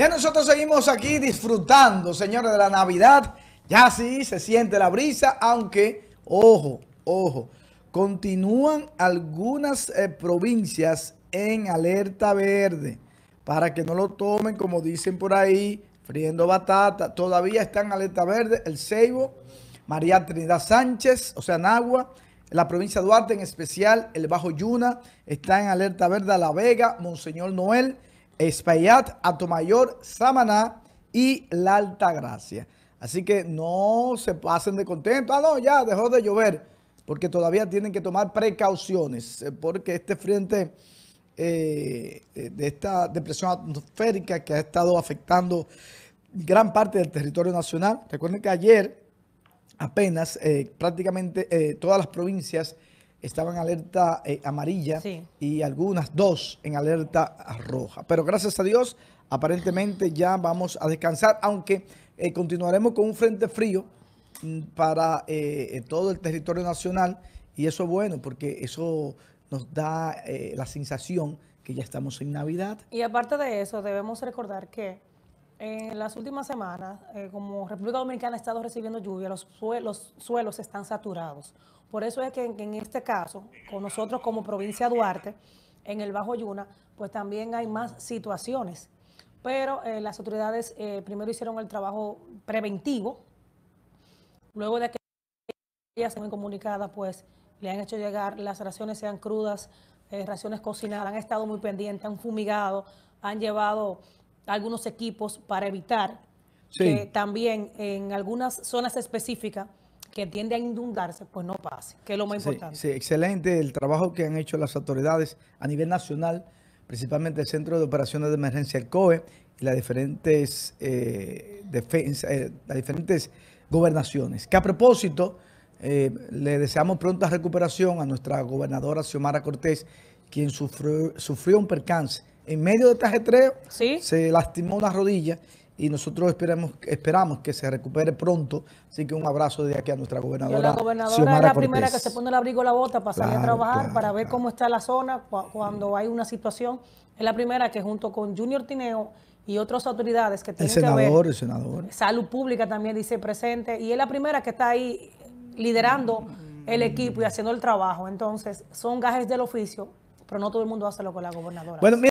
Bien, nosotros seguimos aquí disfrutando, señores, de la Navidad. Ya sí, se siente la brisa, aunque, ojo, ojo, continúan algunas eh, provincias en alerta verde para que no lo tomen, como dicen por ahí, friendo batata. Todavía están en alerta verde el Ceibo, María Trinidad Sánchez, o sea, Nagua, la provincia de Duarte en especial, el Bajo Yuna, está en alerta verde La Vega, Monseñor Noel, Espaillat, Atomayor, Samaná y La Altagracia. Así que no se pasen de contento. Ah, no, ya dejó de llover. Porque todavía tienen que tomar precauciones. Eh, porque este frente eh, eh, de esta depresión atmosférica que ha estado afectando gran parte del territorio nacional. Recuerden que ayer apenas prácticamente todas las provincias estaba en alerta eh, amarilla y algunas, dos, en alerta roja. Pero gracias a Dios, aparentemente ya vamos a descansar, aunque eh, continuaremos con un frente frío mm, para eh, todo el territorio nacional y eso es bueno porque eso nos da la sensación que ya estamos en Navidad. Y aparte de eso, debemos recordar que en las últimas semanas, eh, como República Dominicana ha estado recibiendo lluvia, los, suelos están saturados. Por eso es que en, este caso, con nosotros como provincia de Duarte, en el Bajo Yuna, pues también hay más situaciones. Pero eh, las autoridades eh, primero hicieron el trabajo preventivo, luego de que ellas se comunicadas, pues le han hecho llegar las raciones, sean crudas, raciones cocinadas, han estado muy pendientes, han fumigado, han llevado algunos equipos para evitar que también en algunas zonas específicas que tiende a inundarse, pues no pase, que es lo más importante. Sí, excelente el trabajo que han hecho las autoridades a nivel nacional, principalmente el Centro de Operaciones de Emergencia, el COE, y las diferentes, eh, eh, las diferentes gobernaciones. Que a propósito, eh, le deseamos pronta recuperación a nuestra gobernadora Xiomara Cortés, quien sufrió, sufrió un percance en medio de este ajetreo, se lastimó una rodilla y nosotros esperamos, esperamos que se recupere pronto. Así que un abrazo de aquí a nuestra gobernadora. la gobernadora es la primera que se pone el abrigo y la bota para salir a trabajar, para ver cómo está la zona cuando hay una situación. Es la primera que junto con Junior Tineo y otras autoridades que tienen el senador, que ver, el senador. Salud Pública también dice presente. Y es la primera que está ahí liderando el equipo y haciendo el trabajo. Entonces, son gajes del oficio, pero no todo el mundo hace lo con la gobernadora. Bueno,